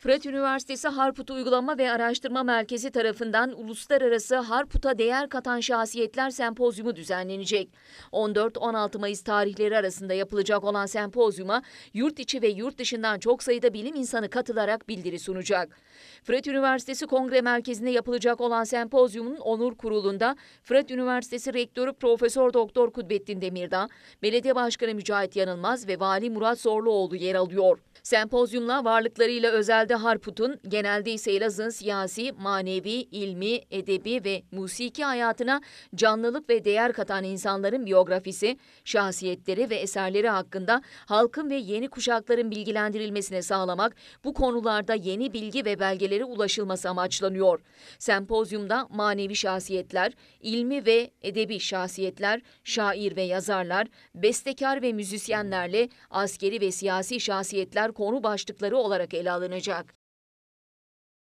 Fırat Üniversitesi Harput Uygulama ve Araştırma Merkezi tarafından Uluslararası Harput'a Değer Katan Şahsiyetler Sempozyumu düzenlenecek. 14-16 Mayıs tarihleri arasında yapılacak olan sempozyuma yurt içi ve yurt dışından çok sayıda bilim insanı katılarak bildiri sunacak. Fırat Üniversitesi Kongre Merkezi'nde yapılacak olan sempozyumun onur kurulunda Fırat Üniversitesi Rektörü Profesör Doktor Kudbettin Demirdağ, Belediye Başkanı Mücahit Yanılmaz ve Vali Murat Zorluoğlu yer alıyor. Sempozyumla varlıklarıyla özel Halide Harput'un genelde ise Elazığ'ın siyasi, manevi, ilmi, edebi ve musiki hayatına canlılık ve değer katan insanların biyografisi, şahsiyetleri ve eserleri hakkında halkın ve yeni kuşakların bilgilendirilmesine sağlamak, bu konularda yeni bilgi ve belgelere ulaşılması amaçlanıyor. Sempozyumda manevi şahsiyetler, ilmi ve edebi şahsiyetler, şair ve yazarlar, bestekar ve müzisyenlerle askeri ve siyasi şahsiyetler konu başlıkları olarak ele alınacak.